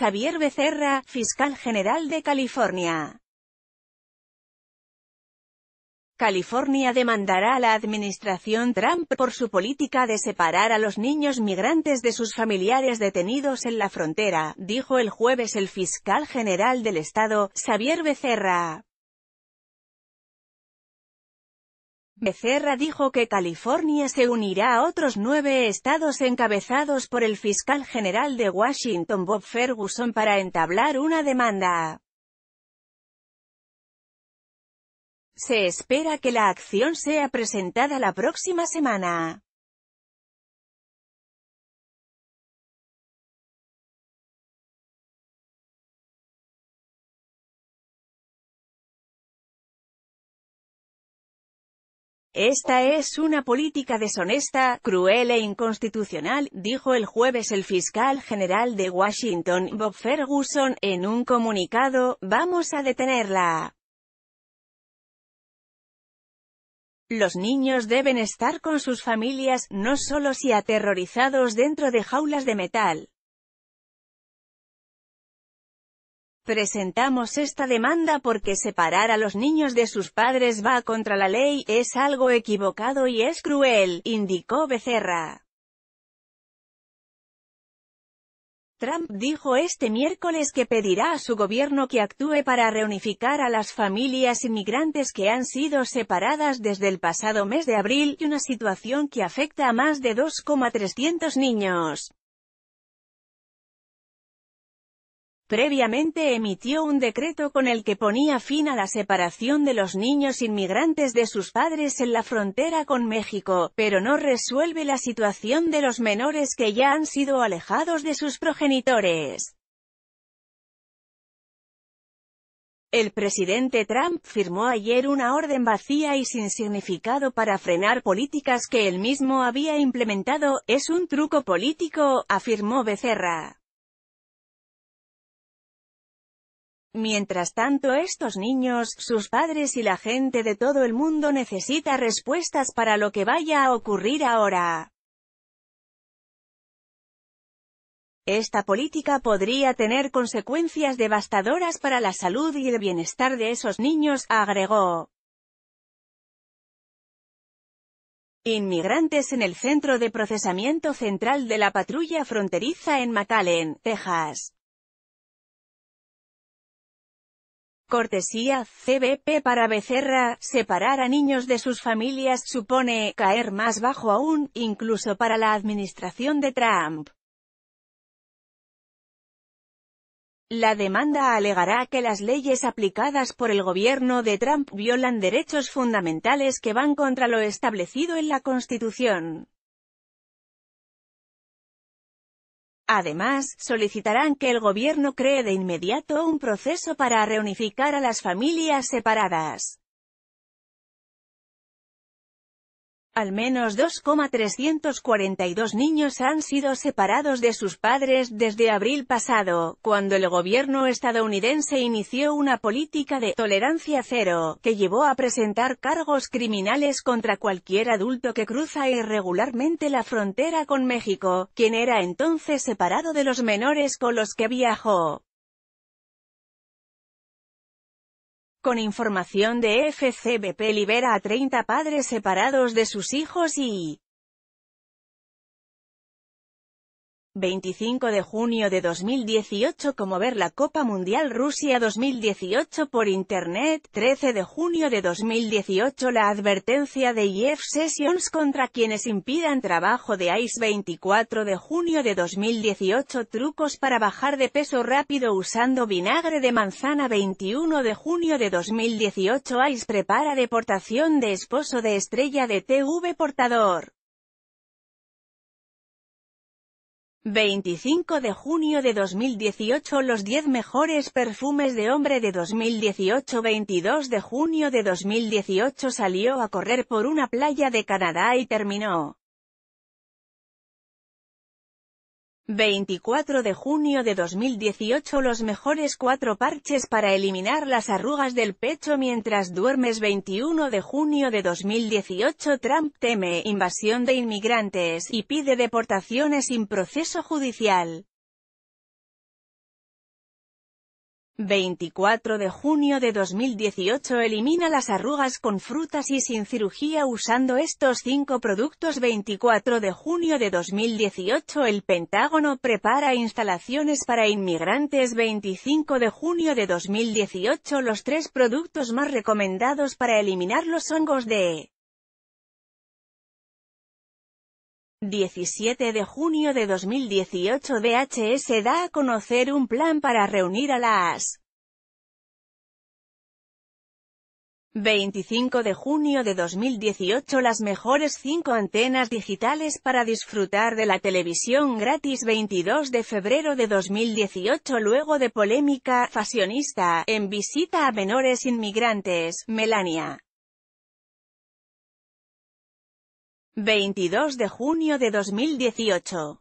Xavier Becerra, fiscal general de California. California demandará a la administración Trump por su política de separar a los niños migrantes de sus familiares detenidos en la frontera, dijo el jueves el fiscal general del estado, Xavier Becerra. Becerra dijo que California se unirá a otros nueve estados encabezados por el fiscal general de Washington Bob Ferguson para entablar una demanda. Se espera que la acción sea presentada la próxima semana. Esta es una política deshonesta, cruel e inconstitucional, dijo el jueves el fiscal general de Washington, Bob Ferguson, en un comunicado, vamos a detenerla. Los niños deben estar con sus familias, no solo si aterrorizados dentro de jaulas de metal. Presentamos esta demanda porque separar a los niños de sus padres va contra la ley, es algo equivocado y es cruel, indicó Becerra. Trump dijo este miércoles que pedirá a su gobierno que actúe para reunificar a las familias inmigrantes que han sido separadas desde el pasado mes de abril, y una situación que afecta a más de 2,300 niños. previamente emitió un decreto con el que ponía fin a la separación de los niños inmigrantes de sus padres en la frontera con México, pero no resuelve la situación de los menores que ya han sido alejados de sus progenitores. El presidente Trump firmó ayer una orden vacía y sin significado para frenar políticas que él mismo había implementado, es un truco político, afirmó Becerra. Mientras tanto estos niños, sus padres y la gente de todo el mundo necesita respuestas para lo que vaya a ocurrir ahora. Esta política podría tener consecuencias devastadoras para la salud y el bienestar de esos niños, agregó. Inmigrantes en el Centro de Procesamiento Central de la Patrulla Fronteriza en McAllen, Texas. Cortesía, CBP para Becerra, separar a niños de sus familias supone caer más bajo aún, incluso para la administración de Trump. La demanda alegará que las leyes aplicadas por el gobierno de Trump violan derechos fundamentales que van contra lo establecido en la Constitución. Además, solicitarán que el gobierno cree de inmediato un proceso para reunificar a las familias separadas. Al menos 2,342 niños han sido separados de sus padres desde abril pasado, cuando el gobierno estadounidense inició una política de «tolerancia cero», que llevó a presentar cargos criminales contra cualquier adulto que cruza irregularmente la frontera con México, quien era entonces separado de los menores con los que viajó. Con información de FCBP libera a 30 padres separados de sus hijos y 25 de junio de 2018 como ver la Copa Mundial Rusia 2018 por Internet, 13 de junio de 2018 la advertencia de Jeff Sessions contra quienes impidan trabajo de ICE 24 de junio de 2018 trucos para bajar de peso rápido usando vinagre de manzana 21 de junio de 2018 ICE prepara deportación de esposo de estrella de TV portador. 25 de junio de 2018 Los 10 mejores perfumes de hombre de 2018 22 de junio de 2018 salió a correr por una playa de Canadá y terminó 24 de junio de 2018 Los mejores cuatro parches para eliminar las arrugas del pecho mientras duermes 21 de junio de 2018 Trump teme invasión de inmigrantes y pide deportaciones sin proceso judicial. 24 de junio de 2018 Elimina las arrugas con frutas y sin cirugía usando estos cinco productos 24 de junio de 2018 El Pentágono prepara instalaciones para inmigrantes 25 de junio de 2018 Los tres productos más recomendados para eliminar los hongos de 17 de junio de 2018 DHS da a conocer un plan para reunir a las 25 de junio de 2018 las mejores 5 antenas digitales para disfrutar de la televisión gratis 22 de febrero de 2018 luego de polémica fashionista en visita a menores inmigrantes, Melania 22 de junio de 2018